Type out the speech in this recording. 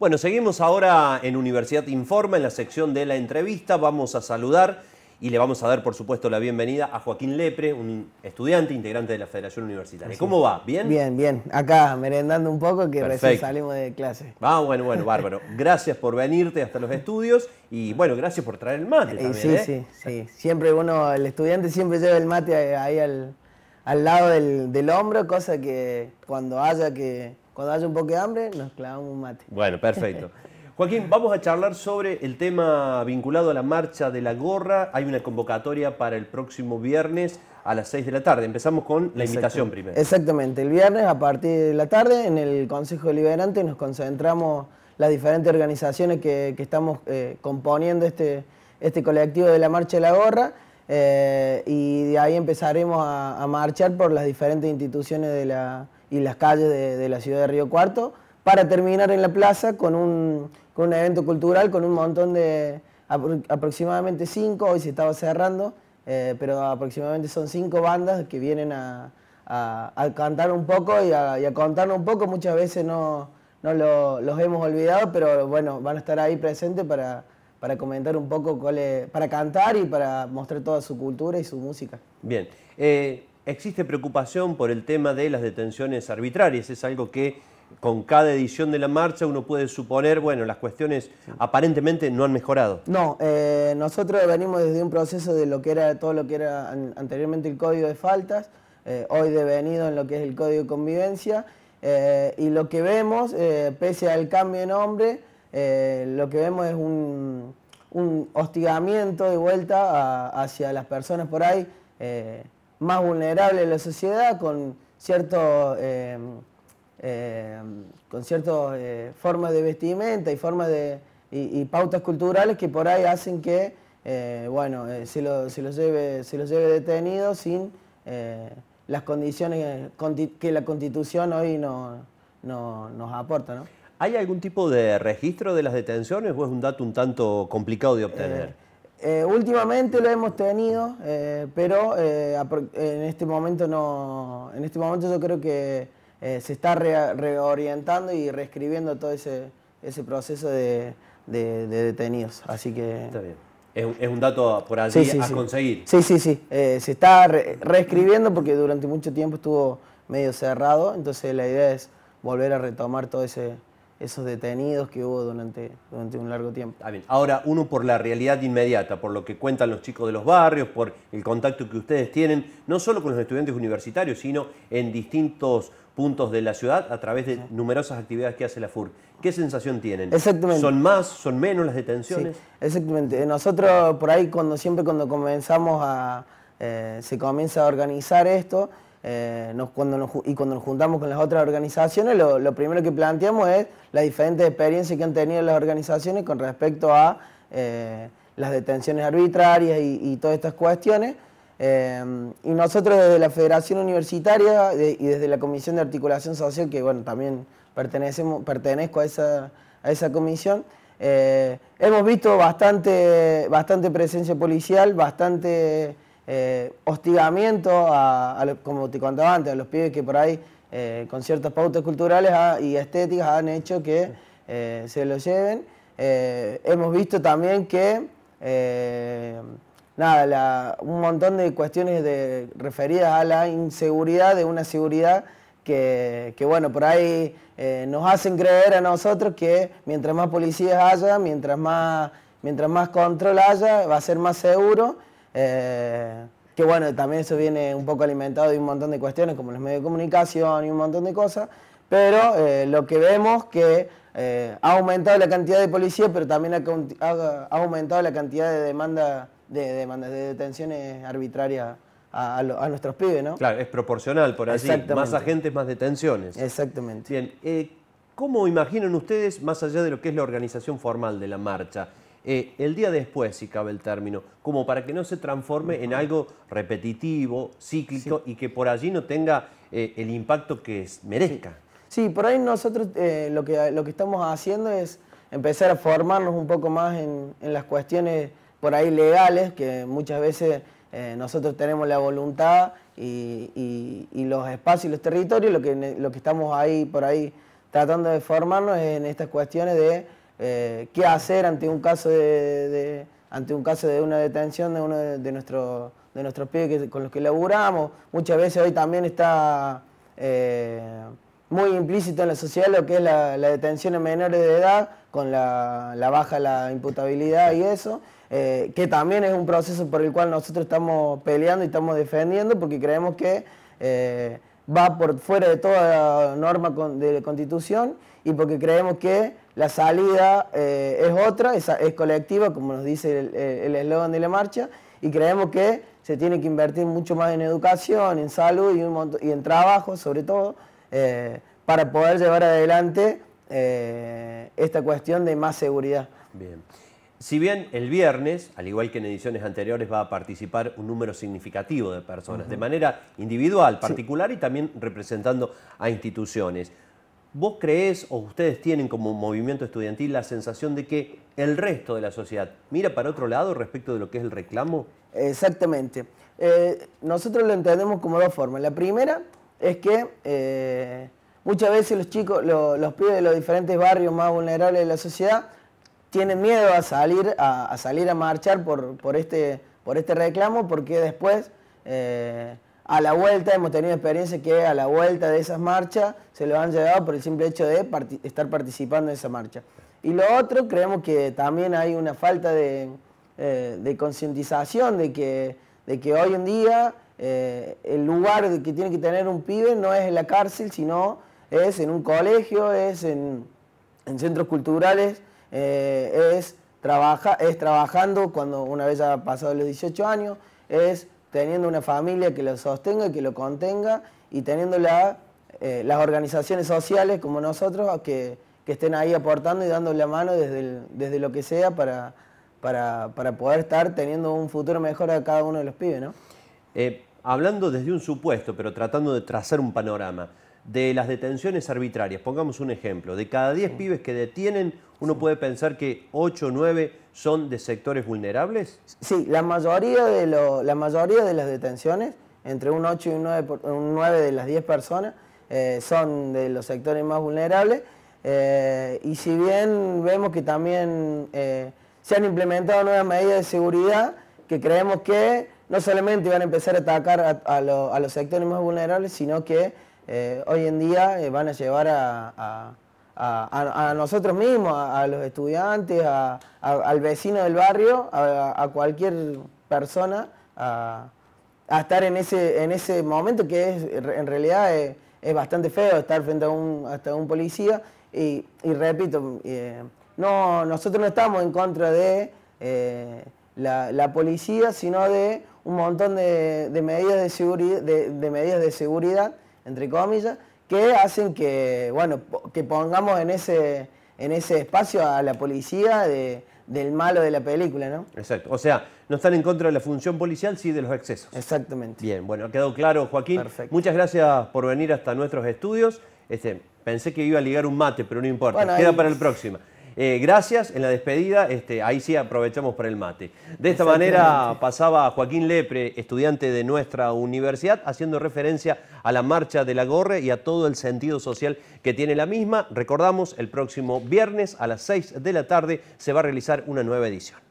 Bueno, seguimos ahora en Universidad Informa, en la sección de la entrevista. Vamos a saludar y le vamos a dar, por supuesto, la bienvenida a Joaquín Lepre, un estudiante integrante de la Federación Universitaria. ¿Cómo va? ¿Bien? Bien, bien. Acá merendando un poco que recién salimos de clase. Ah, bueno, bueno, bárbaro. Gracias por venirte hasta los estudios y, bueno, gracias por traer el mate también, Sí, ¿eh? sí, sí. Siempre uno, el estudiante siempre lleva el mate ahí al, lado del, del hombro, cosa que cuando haya que cuando haya un poco de hambre, nos clavamos un mate. Bueno, perfecto. Joaquín, vamos a charlar sobre el tema vinculado a la marcha de la gorra. Hay una convocatoria para el próximo viernes a las 6 de la tarde. Empezamos con la invitación primero. Exactamente, el viernes a partir de la tarde en el Consejo Liberante nos concentramos las diferentes organizaciones que, estamos eh, componiendo este, este colectivo de la Marcha de la Gorra eh, y de ahí empezaremos a marchar por las diferentes instituciones de la, y las calles de, la ciudad de Río Cuarto, para terminar en la plaza con un, con un evento cultural, con un montón de aproximadamente cinco, hoy se estaba cerrando, eh, pero aproximadamente son cinco bandas que vienen a, cantar un poco y a, contarnos un poco, muchas veces no, no los hemos olvidado, pero bueno, van a estar ahí presentes para, comentar un poco para cantar y para mostrar toda su cultura y su música. Bien. Eh, existe preocupación por el tema de las detenciones arbitrarias. Es algo que con cada edición de la marcha uno puede suponer, bueno, las cuestiones aparentemente no han mejorado. No, eh, nosotros venimos desde un proceso de lo que era todo lo que era anteriormente el código de faltas, eh, hoy devenido en lo que es el código de convivencia, eh, y lo que vemos, pese al cambio de nombre, lo que vemos es un, hostigamiento de vuelta hacia las personas por ahí más vulnerable en la sociedad con cierto... Eh, eh, con ciertas eh, formas de vestimenta y formas de y, pautas culturales que por ahí hacen que se, lo, los lleve, detenidos detenido sin las condiciones que la constitución hoy no, nos aporta. ¿Hay algún tipo de registro de las detenciones o es un dato un tanto complicado de obtener? Eh, últimamente lo hemos tenido, eh, pero eh, en este momento no. En este momento yo creo que se está reorientando y reescribiendo todo ese, proceso de, detenidos. Así que. Está bien. Es, un dato por allí a conseguir. Sí, sí, sí. se está reescribiendo porque durante mucho tiempo estuvo medio cerrado. Entonces la idea es volver a retomar todo ese esos detenidos que hubo durante, durante un largo tiempo. Ahora, uno por la realidad inmediata, por lo que cuentan los chicos de los barrios, por el contacto que ustedes tienen, no solo con los estudiantes universitarios, sino en distintos puntos de la ciudad a través de numerosas actividades que hace la FUR. ¿Qué sensación tienen? ¿Son más, son menos las detenciones? Sí, exactamente. Nosotros por ahí cuando siempre cuando comenzamos a, eh, se comienza a organizar esto, eh, nos, cuando y cuando nos juntamos con las otras organizaciones, lo, primero que planteamos es las diferentes experiencias que han tenido las organizaciones con respecto a eh, las detenciones arbitrarias y, todas estas cuestiones. Eh, y nosotros desde la Federación Universitaria y desde la Comisión de Articulación Social, que bueno, también pertenezco a esa, a esa comisión, hemos visto bastante, bastante presencia policial, bastante eh, hostigamiento, a, como te contaba antes, a los pibes que por ahí eh, con ciertas pautas culturales ah, y estéticas han hecho que eh, se lo lleven. hemos visto también que nada, un montón de cuestiones referidas a la inseguridad, de una seguridad que, que bueno, por ahí nos hacen creer a nosotros que mientras más policías haya, mientras más, mientras más control haya, va a ser más seguro. Eh, que bueno, también eso viene un poco alimentado de un montón de cuestiones como los medios de comunicación y un montón de cosas, pero eh, lo que vemos que eh, ha aumentado la cantidad de policías pero también ha, aumentado la cantidad de demanda de demandas de detenciones arbitrarias a, nuestros pibes, ¿no? Claro, es proporcional, por así. Más agentes, más detenciones. Exactamente. Bien, ¿cómo imaginan ustedes, más allá de lo que es la organización formal de la marcha, eh, el día después, si cabe el término, como para que no se transforme en algo repetitivo, cíclico y que por allí no tenga eh, el impacto que merezca. Sí. por ahí nosotros eh, lo, que, lo que estamos haciendo es empezar a formarnos un poco más en, las cuestiones por ahí legales, que muchas veces nosotros tenemos la voluntad y, los espacios y los territorios, lo que, lo que estamos ahí por ahí tratando de formarnos es en estas cuestiones de eh, qué hacer ante un caso de, ante un caso de una detención de uno de, de nuestros pibes que, con los que laburamos. Muchas veces hoy también está eh, muy implícito en la sociedad lo que es la, detención en menores de edad, con la, baja la imputabilidad y eso, eh, que también es un proceso por el cual nosotros estamos peleando y estamos defendiendo porque creemos que va por fuera de toda norma de constitución y porque creemos que la salida eh, es otra, es, colectiva, como nos dice el eslogan de la marcha, y creemos que se tiene que invertir mucho más en educación, en salud y, un y en trabajo, sobre todo, eh, para poder llevar adelante eh, esta cuestión de más seguridad. Bien. Si bien el viernes, al igual que en ediciones anteriores, va a participar un número significativo de personas, de manera individual, particular y también representando a instituciones, ¿vos creés o ustedes tienen como movimiento estudiantil la sensación de que el resto de la sociedad mira para otro lado respecto de lo que es el reclamo? Exactamente. Eh, nosotros lo entendemos como dos formas. La primera es que eh, muchas veces los chicos, los pibes de los diferentes barrios más vulnerables de la sociedad, tienen miedo a salir a, salir a marchar este, por, este, reclamo porque después eh, a la vuelta hemos tenido experiencia que a la vuelta de esas marchas se lo han llevado por el simple hecho de estar participando en esa marcha. Y lo otro, creemos que también hay una falta de, eh, concientización de que, hoy en día eh, el lugar que tiene que tener un pibe no es en la cárcel, sino es en un colegio, es en centros culturales eh, es, trabaja, es trabajando cuando una vez ha pasado los 18 años, es teniendo una familia que lo sostenga, y que lo contenga y teniendo eh, las organizaciones sociales como nosotros que, estén ahí aportando y dándole la mano desde, lo que sea para, poder estar teniendo un futuro mejor a cada uno de los pibes. ¿no? Eh, hablando desde un supuesto, pero tratando de trazar un panorama, de las detenciones arbitrarias. Pongamos un ejemplo. De cada 10 pibes que detienen, uno puede pensar que 8 o 9 son de sectores vulnerables. Sí, la mayoría de, la mayoría de las detenciones, entre un 8 y un 9, de las 10 personas, eh, son de los sectores más vulnerables. Eh, y si bien vemos que también eh, se han implementado nuevas medidas de seguridad, que creemos que no solamente van a empezar a atacar a, a los sectores más vulnerables, sino que eh, hoy en día eh, van a llevar a, a, a, nosotros mismos, a, los estudiantes, al vecino del barrio, a, cualquier persona, a, estar en ese, en ese momento que es, en realidad eh, es, bastante feo estar frente a un, hasta un policía. Y, repito, no, nosotros no estamos en contra de la, policía, sino de un montón de, de medidas de, seguridad, de, medidas de seguridad entre comillas, que hacen que, bueno, que pongamos en ese, en ese espacio a la policía del malo de la película, ¿no? Exacto. O sea, no están en contra de la función policial, sí de los excesos. Exactamente. Bien, bueno, ha quedado claro, Joaquín. Perfecto. Muchas gracias por venir hasta nuestros estudios. Este, pensé que iba a ligar un mate, pero no importa. Queda para el próximo. Eh, gracias, en la despedida, este, ahí sí aprovechamos para el mate. De esta manera pasaba Joaquín Lepre, estudiante de nuestra universidad, haciendo referencia a la marcha de la Gorre y a todo el sentido social que tiene la misma. Recordamos, el próximo viernes a las 6 de la tarde se va a realizar una nueva edición.